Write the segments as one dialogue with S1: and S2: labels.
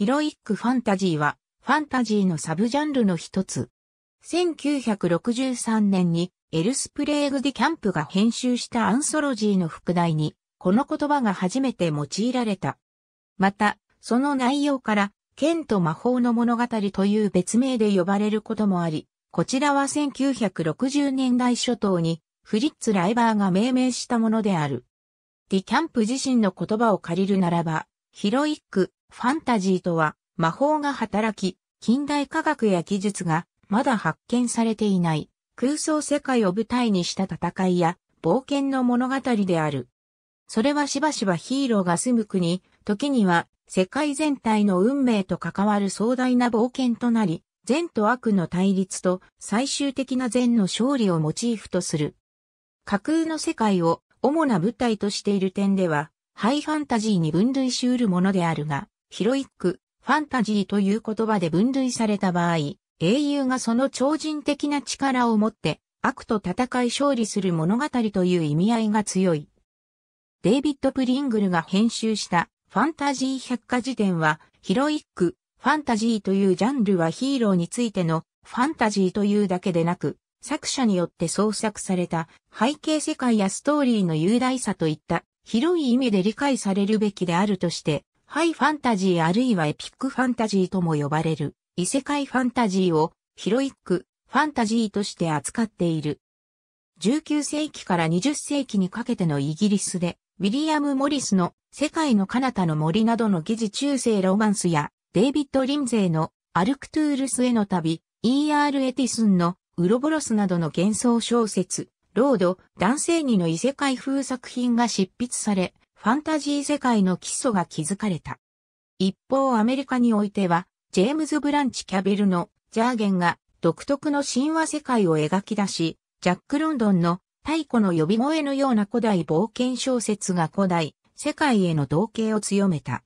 S1: ヒロイックファンタジーは、ファンタジーのサブジャンルの一つ。1963年に、エルスプレーグ・ディ・キャンプが編集したアンソロジーの副題に、この言葉が初めて用いられた。また、その内容から、剣と魔法の物語という別名で呼ばれることもあり、こちらは1960年代初頭に、フリッツ・ライバーが命名したものである。ディ・キャンプ自身の言葉を借りるならば、ヒロイック、ファンタジーとは魔法が働き、近代科学や技術がまだ発見されていない空想世界を舞台にした戦いや冒険の物語である。それはしばしばヒーローが住む国、時には世界全体の運命と関わる壮大な冒険となり、善と悪の対立と最終的な善の勝利をモチーフとする。架空の世界を主な舞台としている点では、ハイファンタジーに分類しうるものであるが、ヒロイック、ファンタジーという言葉で分類された場合、英雄がその超人的な力を持って、悪と戦い勝利する物語という意味合いが強い。デイビッド・プリングルが編集したファンタジー百科事典は、ヒロイック、ファンタジーというジャンルはヒーローについてのファンタジーというだけでなく、作者によって創作された背景世界やストーリーの雄大さといった広い意味で理解されるべきであるとして、ハイファンタジーあるいはエピックファンタジーとも呼ばれる異世界ファンタジーをヒロイックファンタジーとして扱っている。19世紀から20世紀にかけてのイギリスで、ウィリアム・モリスの世界の彼方の森などの疑似中世ロマンスや、デイビッド・リンゼーのアルクトゥールスへの旅、E.R. エティスンのウロボロスなどの幻想小説、ロード、男性にの異世界風作品が執筆され、ファンタジー世界の基礎が築かれた。一方アメリカにおいては、ジェームズ・ブランチ・キャベルのジャーゲンが独特の神話世界を描き出し、ジャック・ロンドンの太古の呼び声のような古代冒険小説が古代、世界への同型を強めた。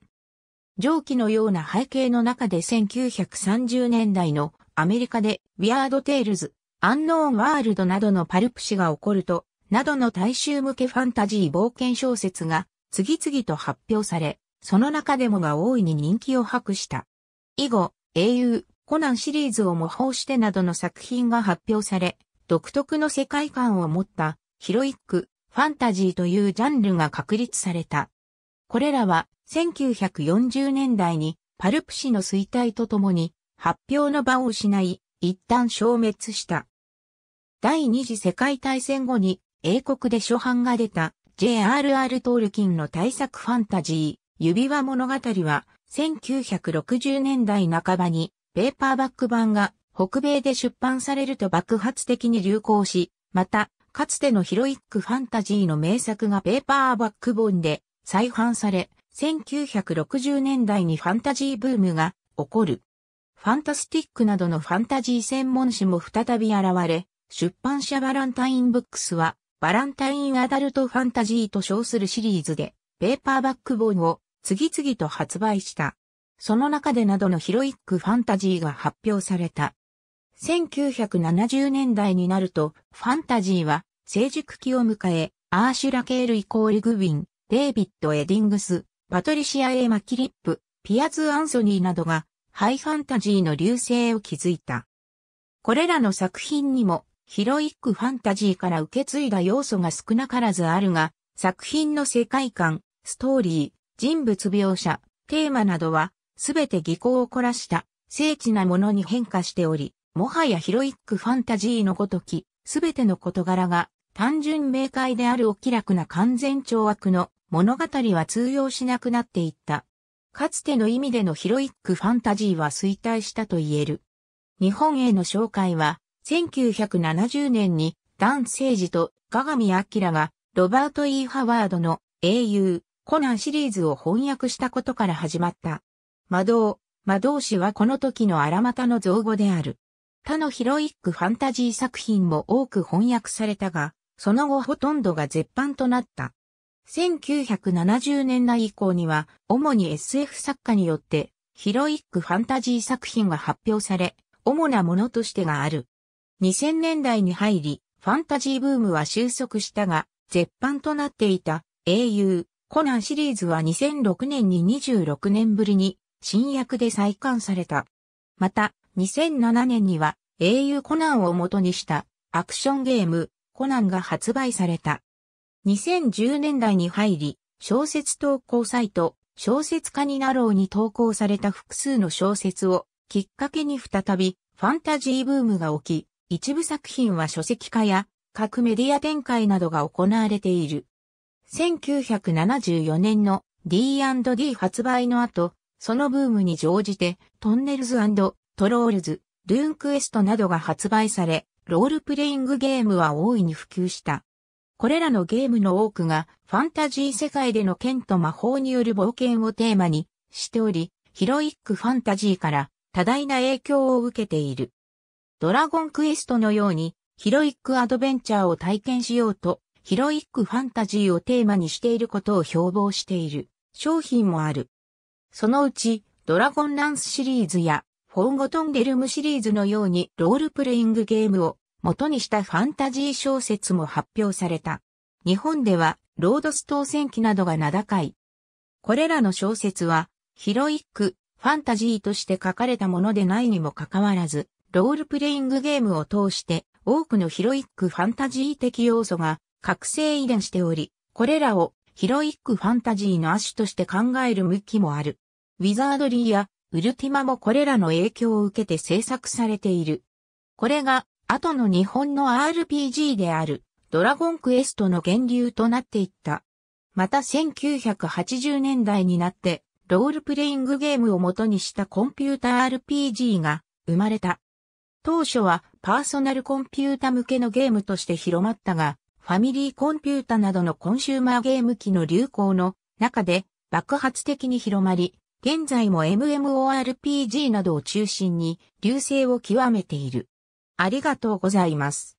S1: 上記のような背景の中で1930年代のアメリカでウィアード・テイルズ、アンノーン・ワールドなどのパルプ史が起こると、などの大衆向けファンタジー冒険小説が次々と発表され、その中でもが大いに人気を博した。以後、英雄、コナンシリーズを模倣してなどの作品が発表され、独特の世界観を持ったヒロイック、ファンタジーというジャンルが確立された。これらは1940年代にパルプ氏の衰退とともに発表の場を失い、一旦消滅した。第二次世界大戦後に英国で初版が出た J.R.R. トールキンの大作ファンタジー、指輪物語は、1960年代半ばに、ペーパーバック版が北米で出版されると爆発的に流行し、また、かつてのヒロイックファンタジーの名作がペーパーバック本で再販され、1960年代にファンタジーブームが起こる。ファンタスティックなどのファンタジー専門誌も再び現れ、出版社バランタインブックスはバランタインアダルトファンタジーと称するシリーズで、ペーパーバック本を次々と発売した。その中でなどのヒロイックファンタジーが発表された。1970年代になると、ファンタジーは成熟期を迎え、アーシュラ・ケールイコール・グウィン、デイビッド・エディングス、パトリシア・エーマ・キリップ、ピアズ・アンソニーなどがハイファンタジーの流星を築いた。これらの作品にもヒロイックファンタジーから受け継いだ要素が少なからずあるが、作品の世界観、ストーリー、人物描写、テーマなどは、すべて技巧を凝らした精緻なものに変化しており、もはやヒロイックファンタジーのごとき、すべての事柄が単純明快であるお気楽な完全懲悪の物語は通用しなくなっていった。かつての意味でのヒロイックファンタジーは衰退したと言える。日本への紹介は、1970年に、ダン・セイジとミ・アキ明が、ロバート・ E・ ハワードの英雄、コナンシリーズを翻訳したことから始まった。魔導、魔導士はこの時の荒股の造語である。他のヒロイックファンタジー作品も多く翻訳されたが、その後ほとんどが絶版となった。1970年代以降には、主に SF 作家によって、ヒロイックファンタジー作品が発表され、主なものとしてがある。2000年代に入り、ファンタジーブームは収束したが、絶版となっていた英雄、コナンシリーズは2006年に26年ぶりに新役で再刊された。また、2007年には英雄コナンを元にしたアクションゲーム、コナンが発売された。2010年代に入り、小説投稿サイト、小説家になろうに投稿された複数の小説をきっかけに再びファンタジーブームが起き、一部作品は書籍化や各メディア展開などが行われている。1974年の D&D 発売の後、そのブームに乗じて、トンネルズトロールズ、ルーンクエストなどが発売され、ロールプレイングゲームは大いに普及した。これらのゲームの多くがファンタジー世界での剣と魔法による冒険をテーマにしており、ヒロイックファンタジーから多大な影響を受けている。ドラゴンクエストのように、ヒロイックアドベンチャーを体験しようと、ヒロイックファンタジーをテーマにしていることを標榜している商品もある。そのうち、ドラゴンランスシリーズや、フォンゴトンデルムシリーズのようにロールプレイングゲームを元にしたファンタジー小説も発表された。日本では、ロードス当選記などが名高い。これらの小説は、ヒロイック、ファンタジーとして書かれたものでないにもかかわらず、ロールプレイングゲームを通して多くのヒロイックファンタジー的要素が覚醒遺伝しており、これらをヒロイックファンタジーの亜種として考える向きもある。ウィザードリーやウルティマもこれらの影響を受けて制作されている。これが後の日本の RPG であるドラゴンクエストの源流となっていった。また1980年代になってロールプレイングゲームを元にしたコンピュータ RPG が生まれた。当初はパーソナルコンピュータ向けのゲームとして広まったが、ファミリーコンピュータなどのコンシューマーゲーム機の流行の中で爆発的に広まり、現在も MMORPG などを中心に流星を極めている。ありがとうございます。